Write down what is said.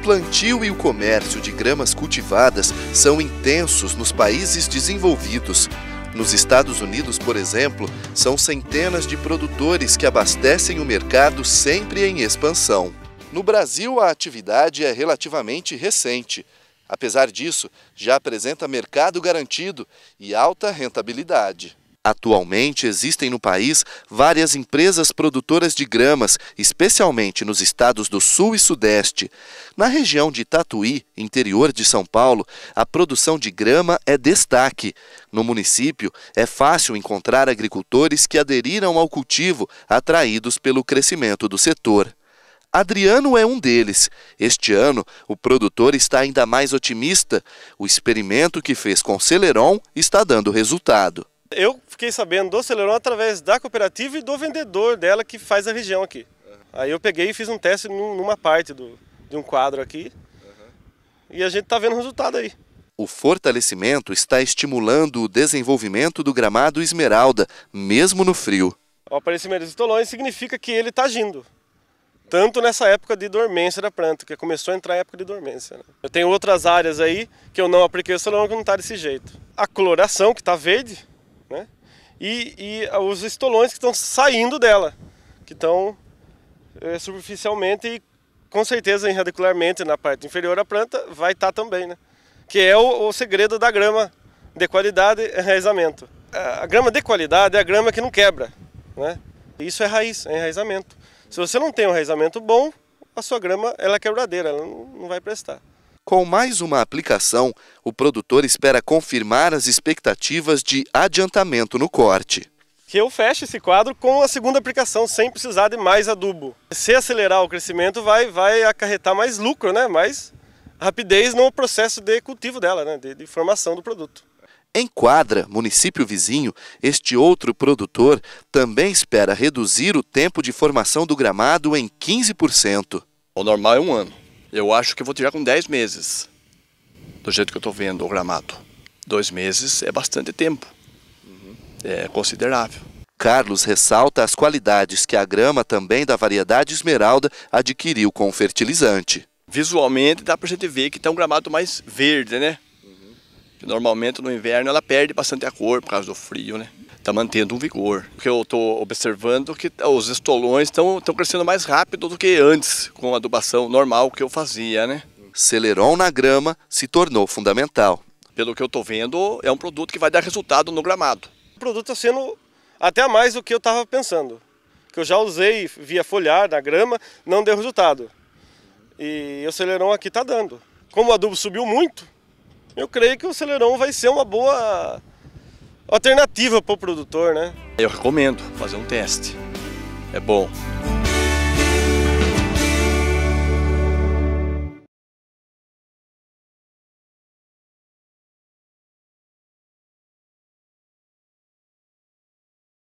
plantio e o comércio de gramas cultivadas são intensos nos países desenvolvidos. Nos Estados Unidos, por exemplo, são centenas de produtores que abastecem o mercado sempre em expansão. No Brasil, a atividade é relativamente recente. Apesar disso, já apresenta mercado garantido e alta rentabilidade. Atualmente existem no país várias empresas produtoras de gramas, especialmente nos estados do Sul e Sudeste. Na região de Tatuí, interior de São Paulo, a produção de grama é destaque. No município, é fácil encontrar agricultores que aderiram ao cultivo, atraídos pelo crescimento do setor. Adriano é um deles. Este ano, o produtor está ainda mais otimista. O experimento que fez com Celeron está dando resultado. Eu fiquei sabendo do Celeron através da cooperativa e do vendedor dela que faz a região aqui. Uhum. Aí eu peguei e fiz um teste numa parte do, de um quadro aqui uhum. e a gente está vendo o resultado aí. O fortalecimento está estimulando o desenvolvimento do gramado esmeralda, mesmo no frio. O aparecimento dos estolões significa que ele está agindo. Tanto nessa época de dormência da planta, que começou a entrar a época de dormência. Né? Eu tenho outras áreas aí que eu não apliquei o estolão que não está desse jeito. A coloração, que está verde, né? E, e os estolões que estão saindo dela, que estão é, eh, superficialmente e com certeza radicularmente na parte inferior da planta vai estar tá também, né? Que é o, o segredo da grama de qualidade e é enraizamento. A grama de qualidade é a grama que não quebra, né? Isso é raiz, é enraizamento. Se você não tem um enraizamento bom, a sua grama ela é quebradeira, ela não vai prestar. Com mais uma aplicação, o produtor espera confirmar as expectativas de adiantamento no corte. Que eu feche esse quadro com a segunda aplicação, sem precisar de mais adubo. Se acelerar o crescimento, vai, vai acarretar mais lucro, né? mais rapidez no processo de cultivo dela, né? de, de formação do produto. Em Quadra, município vizinho, este outro produtor também espera reduzir o tempo de formação do gramado em 15%. O normal é um ano. Eu acho que vou tirar com 10 meses, do jeito que eu estou vendo o gramado. Dois meses é bastante tempo, é considerável. Carlos ressalta as qualidades que a grama também da variedade esmeralda adquiriu com o fertilizante. Visualmente dá para a gente ver que tem um gramado mais verde, né? Uhum. Normalmente no inverno ela perde bastante a cor por causa do frio, né? está mantendo um vigor. O que eu estou observando que os estolões estão crescendo mais rápido do que antes, com a adubação normal que eu fazia, né? Celeron na grama se tornou fundamental. Pelo que eu estou vendo, é um produto que vai dar resultado no gramado. O produto está sendo até mais do que eu estava pensando. Que eu já usei via folhar na grama, não deu resultado. E o celeron aqui está dando. Como o adubo subiu muito, eu creio que o celeron vai ser uma boa alternativa para o produtor, né? Eu recomendo fazer um teste. É bom.